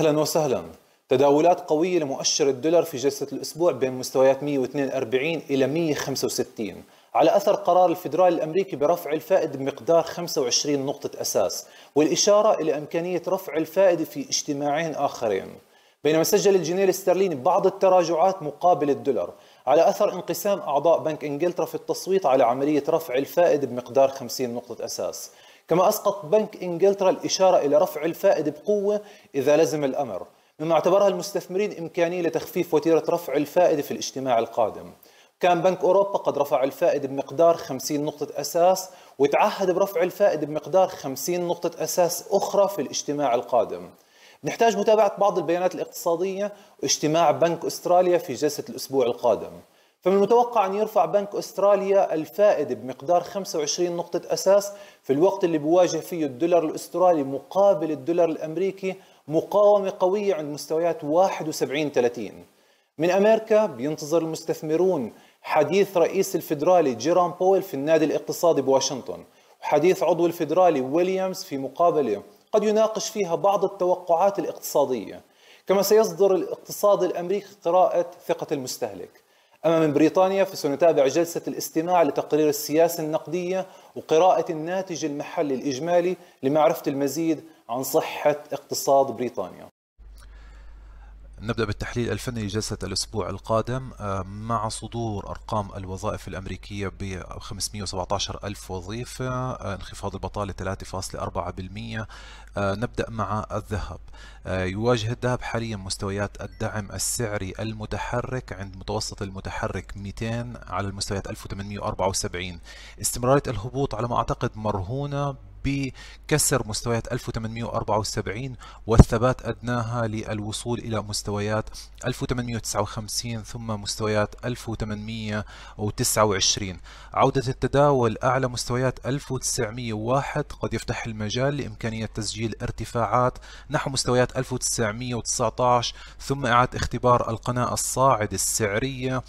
اهلا وسهلا تداولات قوية لمؤشر الدولار في جلسة الأسبوع بين مستويات 142 إلى 165 على أثر قرار الفدرالي الأمريكي برفع الفائدة بمقدار 25 نقطة أساس والإشارة إلى إمكانية رفع الفائدة في اجتماعين آخرين بينما سجل الجنيه الاسترليني بعض التراجعات مقابل الدولار على أثر انقسام أعضاء بنك إنجلترا في التصويت على عملية رفع الفائدة بمقدار 50 نقطة أساس كما أسقط بنك إنجلترا الإشارة إلى رفع الفائد بقوة إذا لزم الأمر مما اعتبرها المستثمرين إمكانية لتخفيف وتيرة رفع الفائدة في الاجتماع القادم كان بنك أوروبا قد رفع الفائدة بمقدار 50 نقطة أساس وتعهد برفع الفائدة بمقدار 50 نقطة أساس أخرى في الاجتماع القادم نحتاج متابعة بعض البيانات الاقتصادية واجتماع بنك أستراليا في جلسة الأسبوع القادم فمن المتوقع أن يرفع بنك أستراليا الفائدة بمقدار 25 نقطة أساس في الوقت اللي بواجه فيه الدولار الأسترالي مقابل الدولار الأمريكي مقاومة قوية عند مستويات 71 30 من أمريكا بينتظر المستثمرون حديث رئيس الفدرالي جيرام بويل في النادي الاقتصادي بواشنطن وحديث عضو الفدرالي ويليامز في مقابلة قد يناقش فيها بعض التوقعات الاقتصادية كما سيصدر الاقتصاد الأمريكي قراءة ثقة المستهلك أما من بريطانيا فسنتابع جلسة الاستماع لتقرير السياسة النقدية وقراءة الناتج المحلي الإجمالي لمعرفة المزيد عن صحة اقتصاد بريطانيا نبدأ بالتحليل الفني لجلسة الأسبوع القادم آه، مع صدور أرقام الوظائف الأمريكية ب 517 ألف وظيفة آه، انخفاض البطالة 3.4% آه، نبدأ مع الذهب يواجه الذهب حاليا مستويات الدعم السعري المتحرك عند متوسط المتحرك 200 على المستويات 1874 استمرارية الهبوط على ما أعتقد مرهونة بكسر مستويات 1874 والثبات أدناها للوصول إلى مستويات 1859 ثم مستويات 1829 عودة التداول أعلى مستويات 1901 قد يفتح المجال لإمكانية تسجيل ارتفاعات نحو مستويات 1919 ثم إعادة اختبار القناة الصاعدة السعرية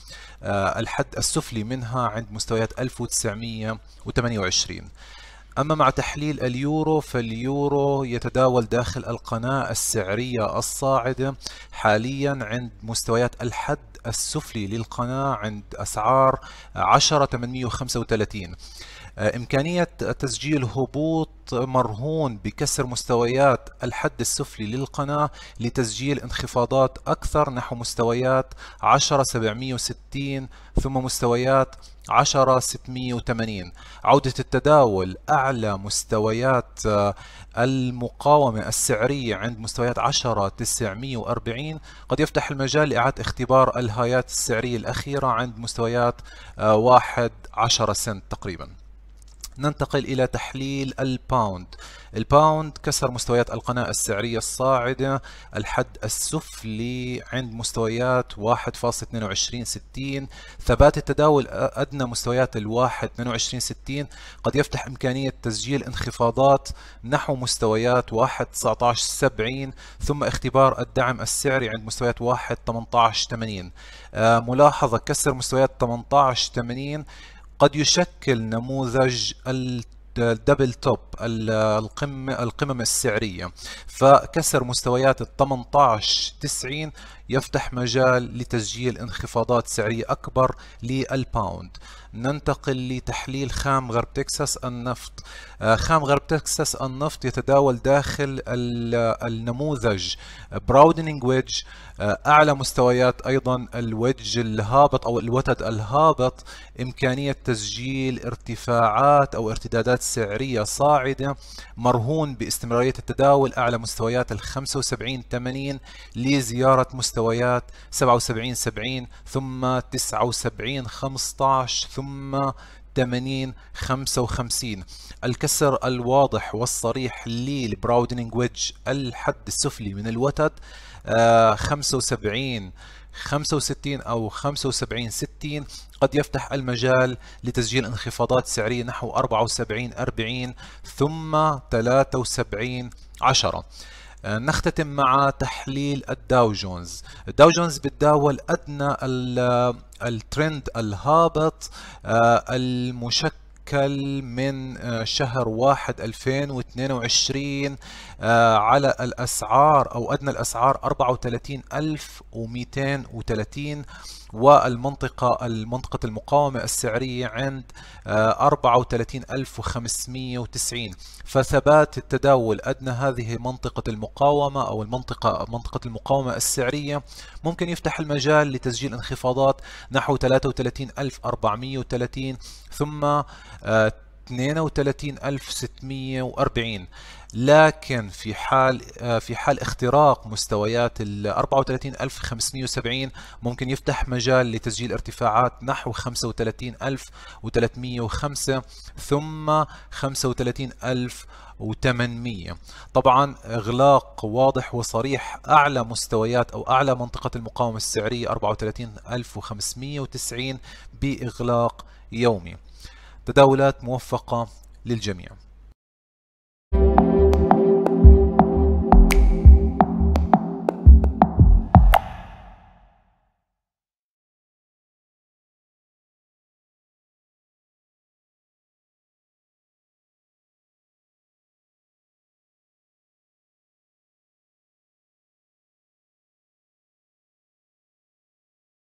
آه، الحد السفلي منها عند مستويات 1928 أما مع تحليل اليورو فاليورو يتداول داخل القناة السعرية الصاعدة حاليا عند مستويات الحد السفلي للقناة عند أسعار 10835 آه، إمكانية تسجيل هبوط مرهون بكسر مستويات الحد السفلي للقناة لتسجيل انخفاضات أكثر نحو مستويات 10760 ثم مستويات 10680 عودة التداول أعلى مستويات آه، المقاومة السعرية عند مستويات 10940 قد يفتح المجال لإعادة اختبار الهايات السعرية الأخيرة عند مستويات 1 آه، 10 سنت تقريباً ننتقل إلى تحليل الباوند الباوند كسر مستويات القناة السعرية الصاعدة الحد السفلي عند مستويات 1.2260 ثبات التداول أدنى مستويات ال 1.2260 قد يفتح إمكانية تسجيل انخفاضات نحو مستويات 1.1970 ثم اختبار الدعم السعري عند مستويات 1.1880 آه، ملاحظة كسر مستويات 1880 قد يشكل نموذج الدبل توب القمة القمم السعرية فكسر مستويات ال 18 90 يفتح مجال لتسجيل انخفاضات سعرية أكبر للباوند ننتقل لتحليل خام غرب تكساس النفط آه، خام غرب تكساس النفط يتداول داخل النموذج براودنينج آه، ويدج أعلى مستويات أيضا الوجه الهابط أو الوتد الهابط إمكانية تسجيل ارتفاعات أو ارتدادات سعرية صاعدة مرهون باستمرارية التداول أعلى مستويات ال 75 80 لزيارة مستوى مستويات 77 70 ثم 79 15 ثم 80 55 الكسر الواضح والصريح للبراودنينج ويدج الحد السفلي من الوتد 75 آه، 65 أو 75 60 قد يفتح المجال لتسجيل انخفاضات سعرية نحو 74 40 ثم 73 10 آه، نختتم مع تحليل الداو جونز الداو جونز بتداول أدنى آه، الترند الهابط آه، المشكل من شهر واحد 2022 على الأسعار أو أدنى الأسعار 34230 والمنطقة المنطقة المقاومة السعرية عند 34590 آه، فثبات التداول أدنى هذه منطقة المقاومة أو المنطقة منطقة المقاومة السعرية ممكن يفتح المجال لتسجيل انخفاضات نحو 33430 ثم 32640 لكن في حال آه، في حال اختراق مستويات ال 34570 ممكن يفتح مجال لتسجيل ارتفاعات نحو 35305 ثم 35000 و800 طبعا اغلاق واضح وصريح اعلى مستويات او اعلى منطقه المقاومه السعريه 34590 باغلاق يومي تداولات موفقه للجميع